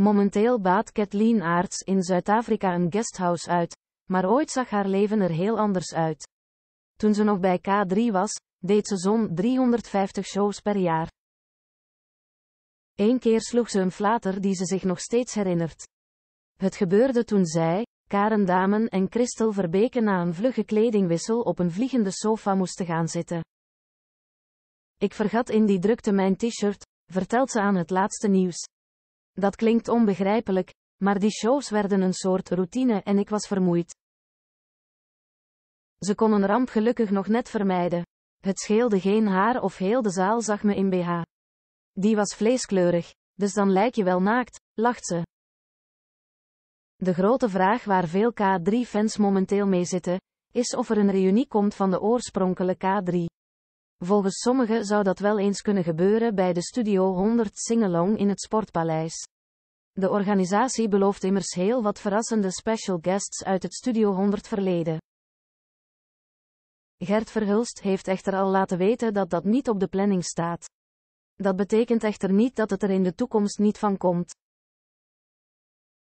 Momenteel baat Kathleen Aarts in Zuid-Afrika een guesthouse uit, maar ooit zag haar leven er heel anders uit. Toen ze nog bij K3 was, deed ze zo'n 350 shows per jaar. Eén keer sloeg ze een flater die ze zich nog steeds herinnert. Het gebeurde toen zij, Karen Damen en Christel Verbeke na een vlugge kledingwissel op een vliegende sofa moesten gaan zitten. Ik vergat in die drukte mijn t-shirt, vertelt ze aan het laatste nieuws. Dat klinkt onbegrijpelijk, maar die shows werden een soort routine en ik was vermoeid. Ze kon een ramp gelukkig nog net vermijden. Het scheelde geen haar of heel de zaal zag me in BH. Die was vleeskleurig, dus dan lijk je wel naakt, lacht ze. De grote vraag waar veel K3-fans momenteel mee zitten, is of er een reunie komt van de oorspronkelijke K3. Volgens sommigen zou dat wel eens kunnen gebeuren bij de Studio 100 Singalong in het Sportpaleis. De organisatie belooft immers heel wat verrassende special guests uit het Studio 100 verleden. Gert Verhulst heeft echter al laten weten dat dat niet op de planning staat. Dat betekent echter niet dat het er in de toekomst niet van komt.